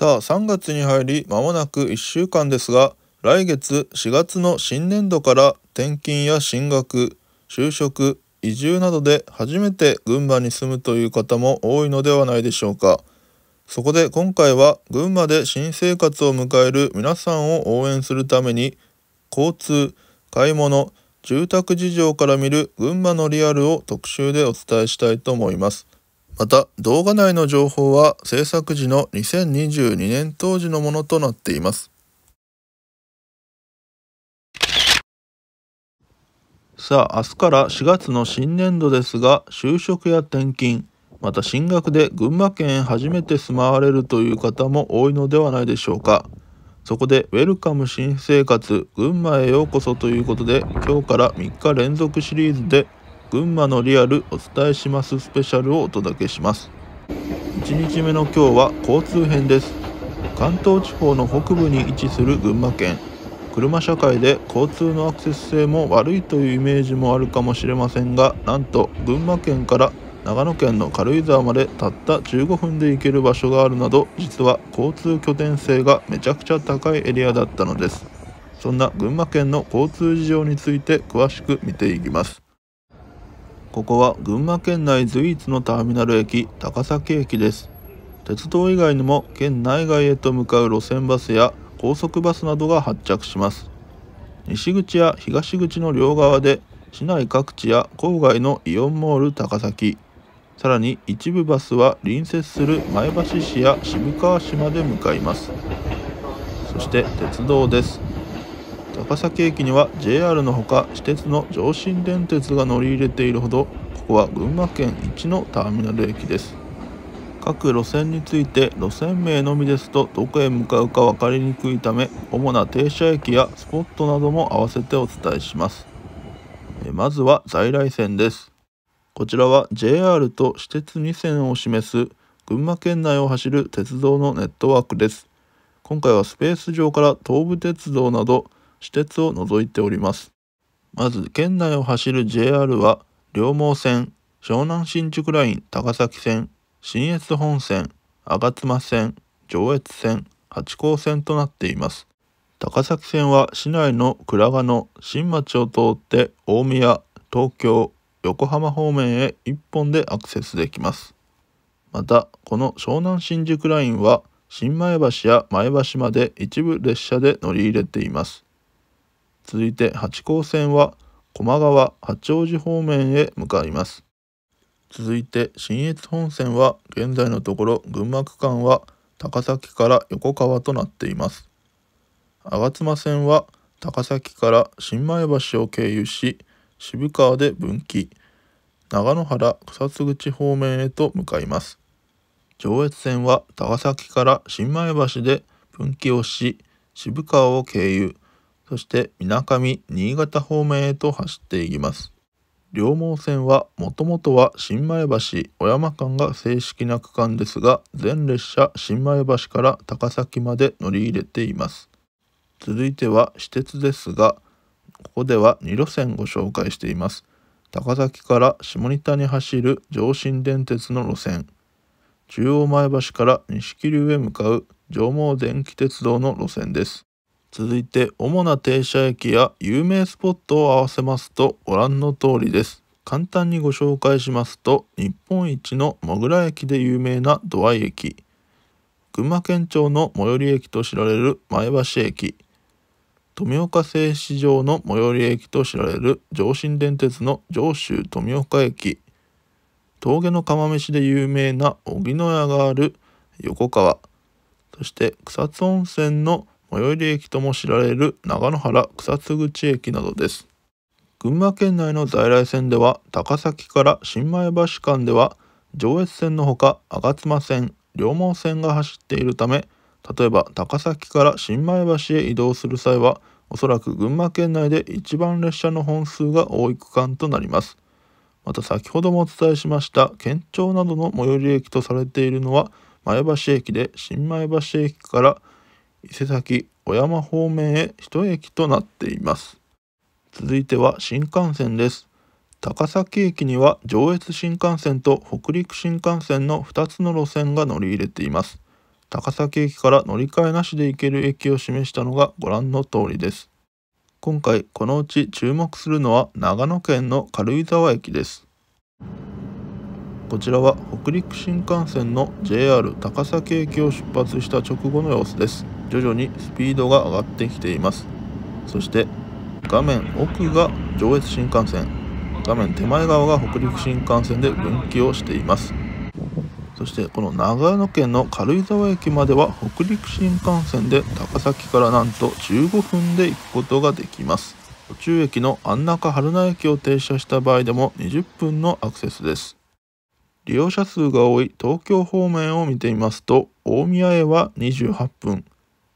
さあ3月に入り間もなく1週間ですが来月4月の新年度から転勤や進学就職移住などで初めて群馬に住むという方も多いのではないでしょうかそこで今回は群馬で新生活を迎える皆さんを応援するために交通買い物住宅事情から見る群馬のリアルを特集でお伝えしたいと思います。また動画内の情報は制作時の2022年当時のものとなっていますさあ明日から4月の新年度ですが就職や転勤また進学で群馬県へ初めて住まわれるという方も多いのではないでしょうかそこでウェルカム新生活群馬へようこそということで今日から3日連続シリーズで「群馬のリアルお伝えしますスペシャルをお届けします1日目の今日は交通編です関東地方の北部に位置する群馬県車社会で交通のアクセス性も悪いというイメージもあるかもしれませんがなんと群馬県から長野県の軽井沢までたった15分で行ける場所があるなど実は交通拠点性がめちゃくちゃ高いエリアだったのですそんな群馬県の交通事情について詳しく見ていきますここは群馬県内随一のターミナル駅高崎駅です鉄道以外にも県内外へと向かう路線バスや高速バスなどが発着します西口や東口の両側で市内各地や郊外のイオンモール高崎さらに一部バスは隣接する前橋市や渋川市まで向かいますそして鉄道です高崎駅には JR のほか私鉄の上信電鉄が乗り入れているほどここは群馬県一のターミナル駅です各路線について路線名のみですとどこへ向かうか分かりにくいため主な停車駅やスポットなども合わせてお伝えしますまずは在来線ですこちらは JR と私鉄2線を示す群馬県内を走る鉄道のネットワークです今回はスペース上から東武鉄道など私鉄を除いております。まず県内を走る JR は両毛線、湘南新宿ライン高崎線、新越本線、吾妻線、上越線、八甲線となっています。高崎線は市内の倉賀野、新町を通って大宮、東京、横浜方面へ1本でアクセスできます。また、この湘南新宿ラインは新前橋や前橋まで一部列車で乗り入れています。続いて八高線は駒川八王子方面へ向かいます続いて信越本線は現在のところ群馬区間は高崎から横川となっています吾妻線は高崎から新前橋を経由し渋川で分岐長野原草津口方面へと向かいます上越線は高崎から新前橋で分岐をし渋川を経由そして水上新潟方面へと走っていきます。両毛線はもともとは新前橋小山間が正式な区間ですが全列車新前橋から高崎まで乗り入れています続いては私鉄ですがここでは2路線ご紹介しています高崎から下仁田に走る上新電鉄の路線中央前橋から西桐生へ向かう上毛電気鉄道の路線です続いて主な停車駅や有名スポットを合わせますとご覧の通りです簡単にご紹介しますと日本一のモグラ駅で有名な土合駅群馬県庁の最寄り駅と知られる前橋駅富岡製糸場の最寄り駅と知られる上信電鉄の上州富岡駅峠の釜飯で有名な荻野屋がある横川そして草津温泉の最寄り駅とも知られる長野原草津口駅などです群馬県内の在来線では高崎から新前橋間では上越線のほか吾妻線両毛線が走っているため例えば高崎から新前橋へ移動する際はおそらく群馬県内で一番列車の本数が多い区間となりますまた先ほどもお伝えしました県庁などの最寄り駅とされているのは前橋駅で新前橋駅から伊勢崎小山方面へ一駅となっています続いては新幹線です高崎駅には上越新幹線と北陸新幹線の2つの路線が乗り入れています高崎駅から乗り換えなしで行ける駅を示したのがご覧の通りです今回このうち注目するのは長野県の軽井沢駅ですこちらは北陸新幹線の JR 高崎駅を出発した直後の様子です徐々にスピードが上がってきていますそして画面奥が上越新幹線画面手前側が北陸新幹線で分岐をしていますそしてこの長野県の軽井沢駅までは北陸新幹線で高崎からなんと15分で行くことができます途中駅の安中春名駅を停車した場合でも20分のアクセスです利用者数が多い東京方面を見てみますと大宮へは28分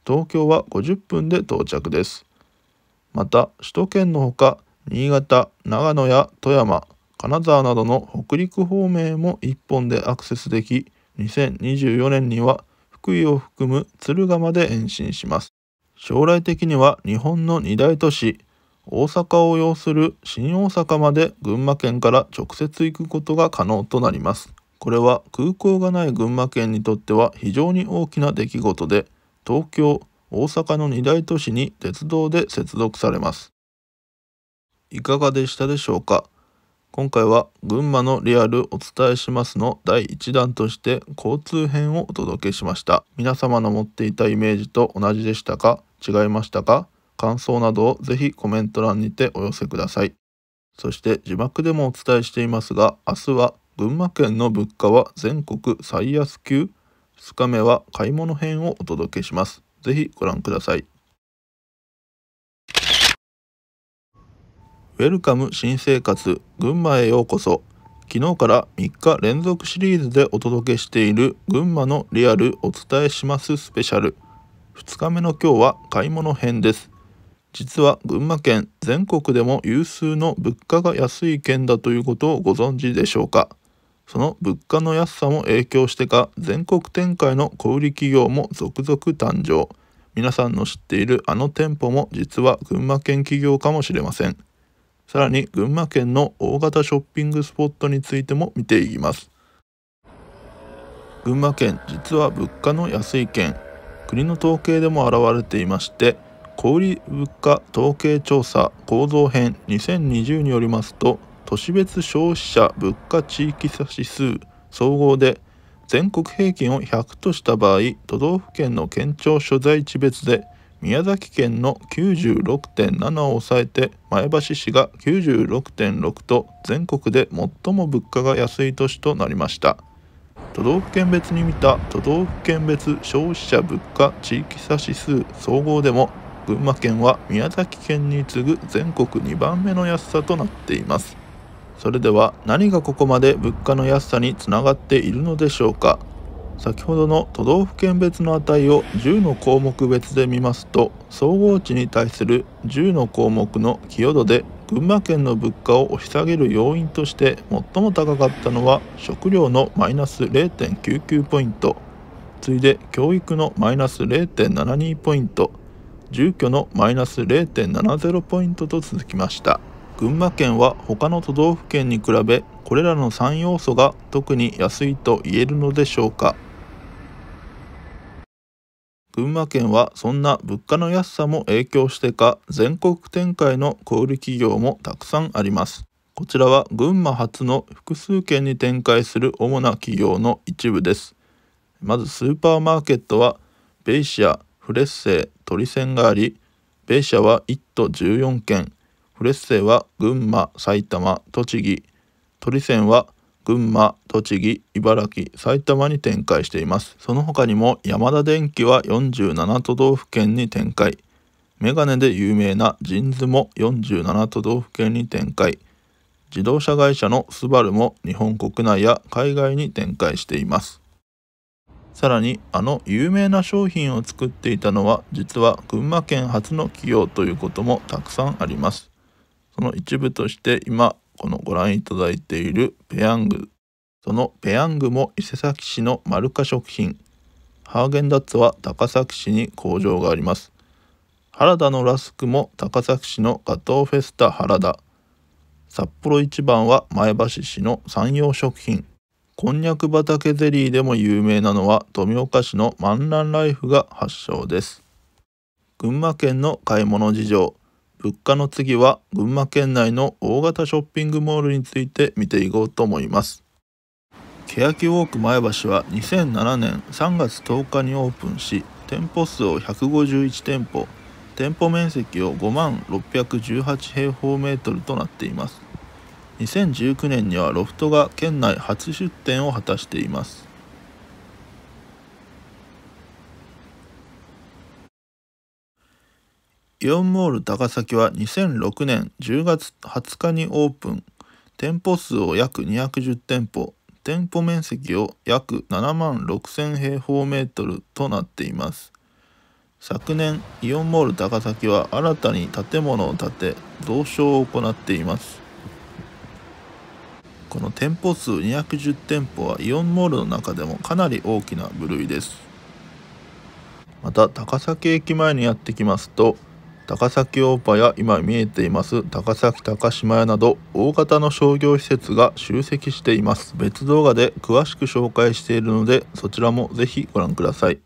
東京は50分で到着ですまた首都圏のほか新潟長野や富山金沢などの北陸方面も1本でアクセスでき2024年には福井を含む敦賀まで延伸します将来的には日本の2大都市大阪を要する新大阪まで群馬県から直接行くことが可能となります。これは空港がない群馬県にとっては非常に大きな出来事で、東京、大阪の2大都市に鉄道で接続されます。いかがでしたでしょうか今回は群馬のリアルお伝えしますの第1弾として交通編をお届けしました。皆様の持っていたイメージと同じでしたか違いましたか感想などをぜひコメント欄にてお寄せください。そして字幕でもお伝えしていますが、明日は群馬県の物価は全国最安級2日目は買い物編をお届けします。ぜひご覧ください。ウェルカム新生活群馬へようこそ昨日から3日連続シリーズでお届けしている群馬のリアルお伝えしますスペシャル2日目の今日は買い物編です実は群馬県全国でも有数の物価が安い県だということをご存知でしょうかその物価の安さも影響してか全国展開の小売企業も続々誕生皆さんの知っているあの店舗も実は群馬県企業かもしれませんさらに群馬県の大型ショッピングスポットについても見ていきます群馬県実は物価の安い県国の統計でも現れていまして小売物価統計調査構造編2020によりますと都市別消費者物価地域差指数総合で全国平均を100とした場合都道府県の県庁所在地別で宮崎県の96.7を抑えて前橋市が96.6と全国で最も物価が安い年となりました都道府県別に見た都道府県別消費者物価地域差指数総合でも群馬県は宮崎県に次ぐ全国2番目の安さとなっていますそれでは何がここまで物価の安さにつながっているのでしょうか先ほどの都道府県別の値を10の項目別で見ますと総合値に対する10の項目の寄与度で群馬県の物価を押し下げる要因として最も高かったのは食料のマイナス0.99ポイント次いで教育のマイナス0.72ポイント住居のマイナス0.70ポイントと続きました群馬県は他の都道府県に比べこれらの3要素が特に安いと言えるのでしょうか群馬県はそんな物価の安さも影響してか全国展開の小売企業もたくさんありますこちらは群馬初の複数県に展開する主な企業の一部ですまずスーパーマーケットはベイシア、フレッセり線があり米社は1都14県フレッセは群馬埼玉栃木り線は群馬栃木茨城埼玉に展開していますその他にも山田電機は47都道府県に展開メガネで有名なジンズも47都道府県に展開自動車会社のスバルも日本国内や海外に展開していますさらにあの有名な商品を作っていたのは実は群馬県初の企業ということもたくさんありますその一部として今このご覧いただいているペヤングそのペヤングも伊勢崎市のマルカ食品ハーゲンダッツは高崎市に工場があります原田のラスクも高崎市のガトーフェスタ原田札幌一番は前橋市の山陽食品こんにゃく畑ゼリーでも有名なのは富岡市の満蘭ライフが発祥です群馬県の買い物事情物価の次は群馬県内の大型ショッピングモールについて見ていこうと思います欅ウォーク前橋は2007年3月10日にオープンし店舗数を151店舗店舗面積を5万618平方メートルとなっています2019年にはロフトが県内初出店を果たしていますイオンモール高崎は2006年10月20日にオープン店舗数を約210店舗店舗面積を約7万6000平方メートルとなっています昨年イオンモール高崎は新たに建物を建て同床を行っていますこの店舗数210店舗はイオンモールの中でもかなり大きな部類ですまた高崎駅前にやってきますと高崎オーパや今見えています高崎高島屋など大型の商業施設が集積しています別動画で詳しく紹介しているのでそちらもぜひご覧ください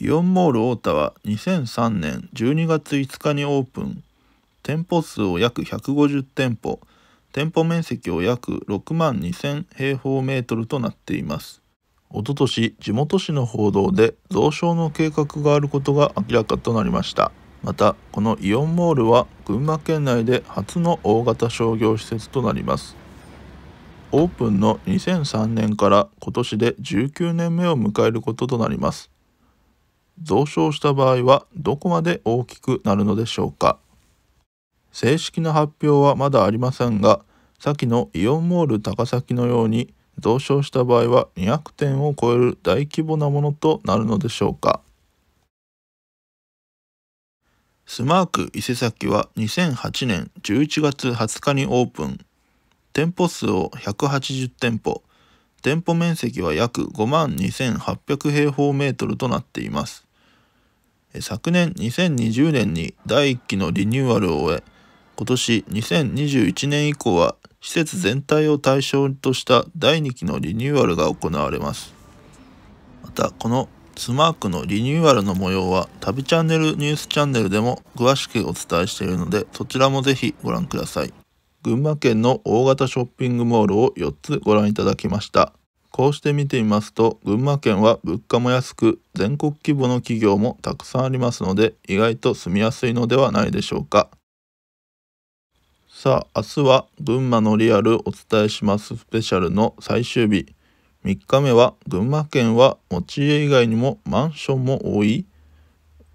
イオンモール太田は2003年12月5日にオープン店舗数を約150店舗店舗面積を約6万2000平方メートルとなっています。一昨年地元紙の報道で増床の計画があることが明らかとなりました。また、このイオンモールは群馬県内で初の大型商業施設となります。オープンの2003年から今年で19年目を迎えることとなります。増床した場合はどこまで大きくなるのでしょうか。正式な発表はまだありませんが先のイオンモール高崎のように増床した場合は200点を超える大規模なものとなるのでしょうかスマーク伊勢崎は2008年11月20日にオープン店舗数を180店舗店舗面積は約5万2800平方メートルとなっています昨年2020年に第1期のリニューアルを終え今年2021年以降は施設全体を対象とした第2期のリニューアルが行われますまたこのスマークのリニューアルの模様は旅チャンネルニュースチャンネルでも詳しくお伝えしているのでそちらもぜひご覧ください群馬県の大型ショッピングモールを4つご覧いただきましたこうして見てみますと群馬県は物価も安く全国規模の企業もたくさんありますので意外と住みやすいのではないでしょうかさあ明日は群馬のリアルお伝えしますスペシャルの最終日3日目は群馬県は持ち家以外にもマンションも多い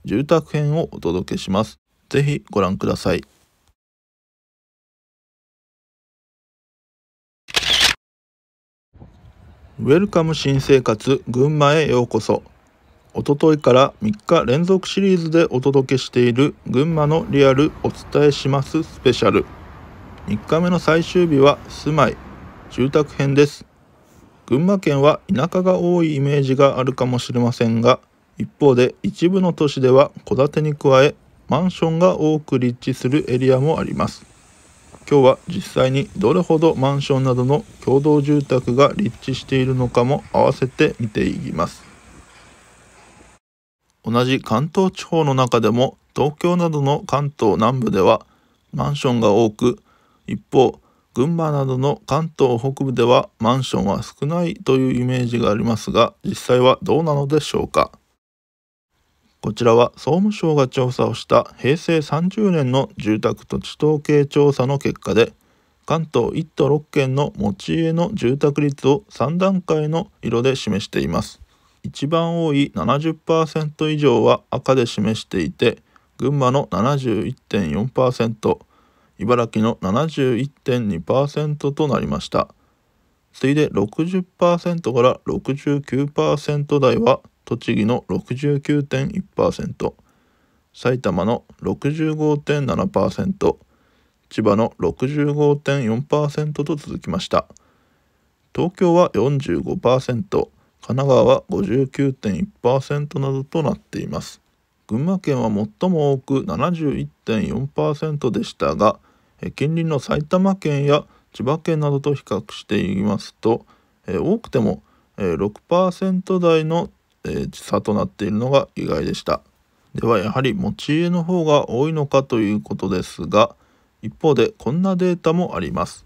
住宅編をお届けしますぜひご覧くださいウェルカム新生活群馬へようこそおとといから3日連続シリーズでお届けしている群馬のリアルお伝えしますスペシャル3日目の最終日は住まい住宅編です群馬県は田舎が多いイメージがあるかもしれませんが一方で一部の都市では戸建てに加えマンションが多く立地するエリアもあります今日は実際にどれほどマンションなどの共同住宅が立地しているのかも合わせて見ていきます同じ関東地方の中でも東京などの関東南部ではマンションが多く一方群馬などの関東北部ではマンションは少ないというイメージがありますが実際はどうなのでしょうかこちらは総務省が調査をした平成30年の住宅土地統計調査の結果で関東1都6県の持ち家の住宅率を3段階の色で示しています一番多い70%以上は赤で示していて群馬の71.4%茨城の71.2%となりました次いで60%から69%台は栃木の69.1%埼玉の65.7%千葉の65.4%と続きました東京は45%神奈川は59.1%などとなっています群馬県は最も多く71.4%でしたが近隣の埼玉県や千葉県などと比較していますと多くても6%台の差となっているのが意外でしたではやはり持ち家の方が多いのかということですが一方でこんなデータもあります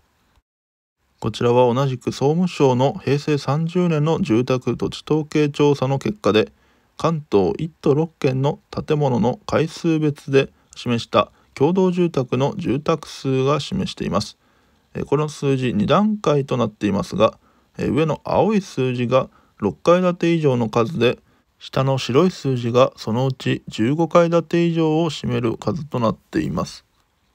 こちらは同じく総務省の平成30年の住宅土地統計調査の結果で関東1都6県の建物の回数別で示した共同住宅の住宅数が示しています。この数字2段階となっていますが上の青い数字が6階建て以上の数で下の白い数字がそのうち15階建て以上を占める数となっています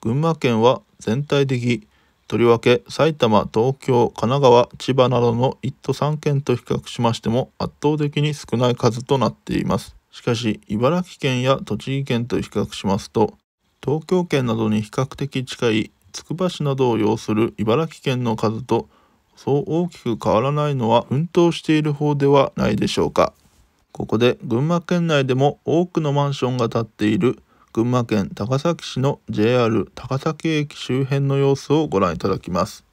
群馬県は全体的とりわけ埼玉東京神奈川千葉などの1都3県と比較しましても圧倒的に少ない数となっていますしかし茨城県や栃木県と比較しますと東京圏などに比較的近いつくば市などを要する茨城県の数とそう大きく変わらないのは奮闘している方ではないでしょうかここで群馬県内でも多くのマンションが建っている群馬県高崎市の JR 高崎駅周辺の様子をご覧いただきます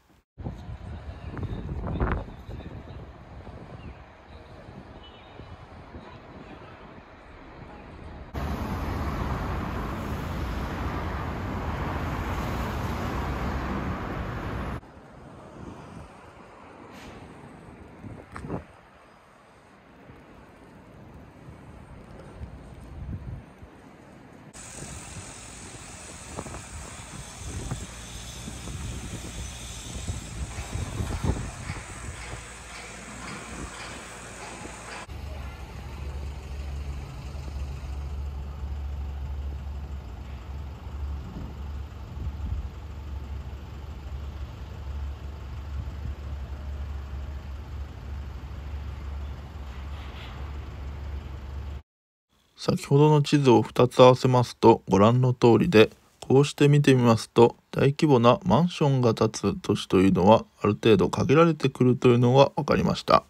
先ほどの地図を2つ合わせますとご覧の通りでこうして見てみますと大規模なマンションが建つ都市というのはある程度限られてくるというのが分かりました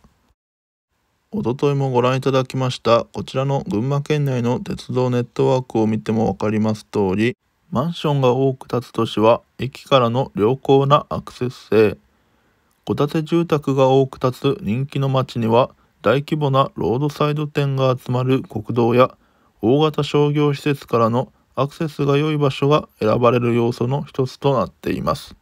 おとといもご覧いただきましたこちらの群馬県内の鉄道ネットワークを見ても分かります通りマンションが多く建つ都市は駅からの良好なアクセス性戸建て住宅が多く建つ人気の街には大規模なロードサイド店が集まる国道や大型商業施設からのアクセスが良い場所が選ばれる要素の一つとなっています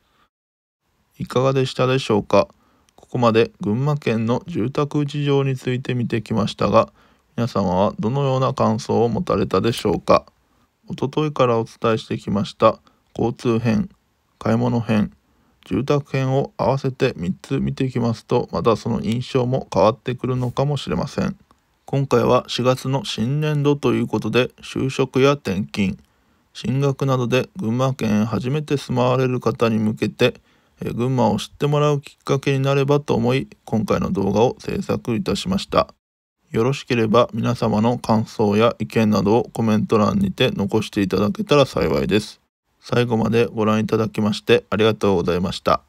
いかがでしたでしょうかここまで群馬県の住宅事情について見てきましたが皆様はどのような感想を持たれたでしょうかおとといからお伝えしてきました交通編買い物編住宅編を合わせて3つ見ていきますとまたその印象も変わってくるのかもしれません。今回は4月の新年度ということで就職や転勤進学などで群馬県へ初めて住まわれる方に向けて群馬を知ってもらうきっかけになればと思い今回の動画を制作いたしましたよろしければ皆様の感想や意見などをコメント欄にて残していただけたら幸いです最後までご覧いただきましてありがとうございました